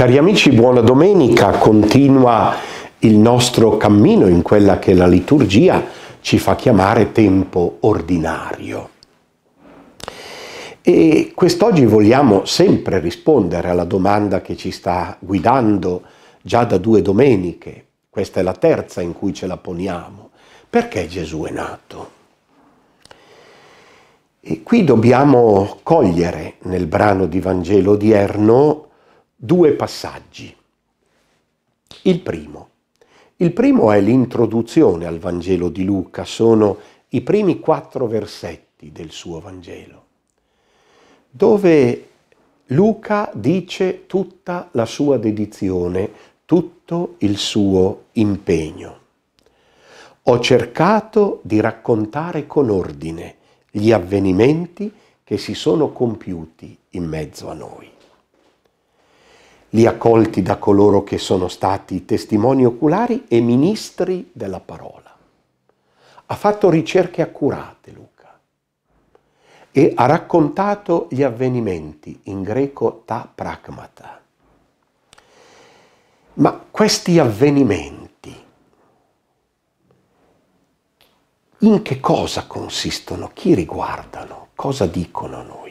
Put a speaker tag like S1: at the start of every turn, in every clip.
S1: Cari amici, buona domenica, continua il nostro cammino in quella che la liturgia ci fa chiamare tempo ordinario. E quest'oggi vogliamo sempre rispondere alla domanda che ci sta guidando già da due domeniche, questa è la terza in cui ce la poniamo, perché Gesù è nato? E qui dobbiamo cogliere nel brano di Vangelo odierno due passaggi. Il primo. Il primo è l'introduzione al Vangelo di Luca, sono i primi quattro versetti del suo Vangelo, dove Luca dice tutta la sua dedizione, tutto il suo impegno. Ho cercato di raccontare con ordine gli avvenimenti che si sono compiuti in mezzo a noi li accolti da coloro che sono stati testimoni oculari e ministri della parola. Ha fatto ricerche accurate Luca e ha raccontato gli avvenimenti in greco ta pragmata. Ma questi avvenimenti in che cosa consistono, chi riguardano, cosa dicono a noi?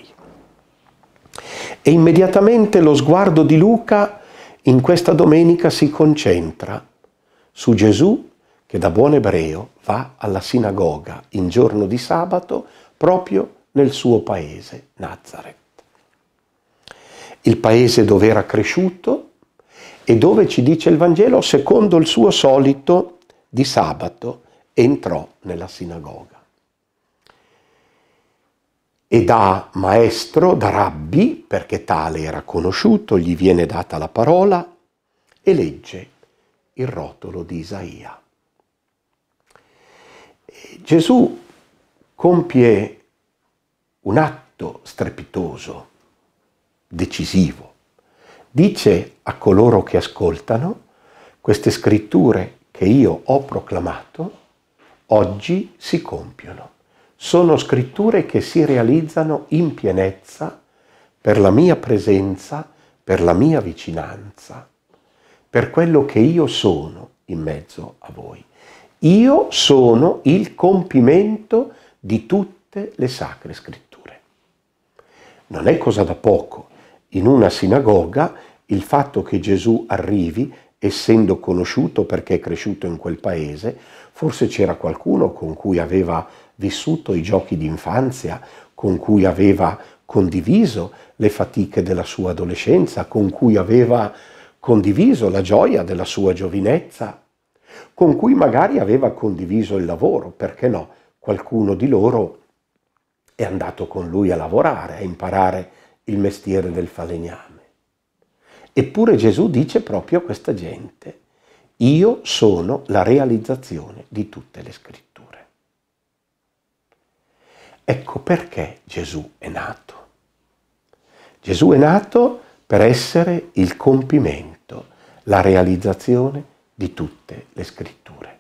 S1: E immediatamente lo sguardo di Luca in questa domenica si concentra su Gesù che da buon ebreo va alla sinagoga in giorno di sabato proprio nel suo paese, Nazareth. Il paese dove era cresciuto e dove ci dice il Vangelo, secondo il suo solito di sabato, entrò nella sinagoga e da maestro, da rabbi, perché tale era conosciuto, gli viene data la parola e legge il rotolo di Isaia. E Gesù compie un atto strepitoso, decisivo. Dice a coloro che ascoltano queste scritture che io ho proclamato, oggi si compiono sono scritture che si realizzano in pienezza per la mia presenza, per la mia vicinanza, per quello che io sono in mezzo a voi. Io sono il compimento di tutte le sacre scritture. Non è cosa da poco in una sinagoga il fatto che Gesù arrivi, essendo conosciuto perché è cresciuto in quel paese, forse c'era qualcuno con cui aveva vissuto i giochi d'infanzia, con cui aveva condiviso le fatiche della sua adolescenza, con cui aveva condiviso la gioia della sua giovinezza, con cui magari aveva condiviso il lavoro, perché no? Qualcuno di loro è andato con lui a lavorare, a imparare il mestiere del falegname. Eppure Gesù dice proprio a questa gente, io sono la realizzazione di tutte le scritture. Ecco perché Gesù è nato. Gesù è nato per essere il compimento, la realizzazione di tutte le scritture.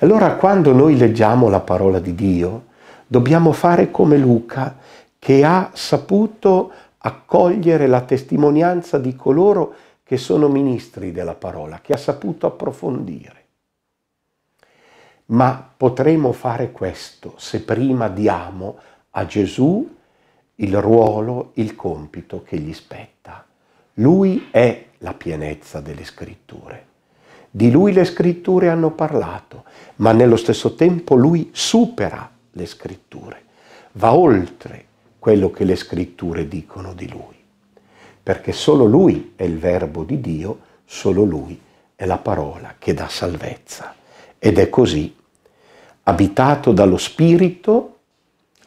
S1: Allora quando noi leggiamo la parola di Dio, dobbiamo fare come Luca che ha saputo accogliere la testimonianza di coloro che sono ministri della parola, che ha saputo approfondire ma potremo fare questo se prima diamo a Gesù il ruolo, il compito che gli spetta. Lui è la pienezza delle scritture. Di lui le scritture hanno parlato, ma nello stesso tempo lui supera le scritture, va oltre quello che le scritture dicono di lui, perché solo lui è il verbo di Dio, solo lui è la parola che dà salvezza. Ed è così abitato dallo Spirito,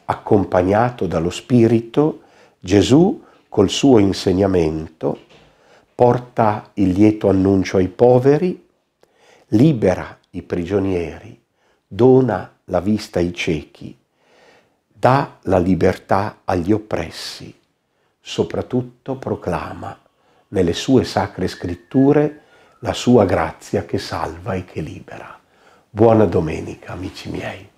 S1: accompagnato dallo Spirito, Gesù col suo insegnamento porta il lieto annuncio ai poveri, libera i prigionieri, dona la vista ai ciechi, dà la libertà agli oppressi, soprattutto proclama nelle sue sacre scritture la sua grazia che salva e che libera. Buona domenica, amici miei.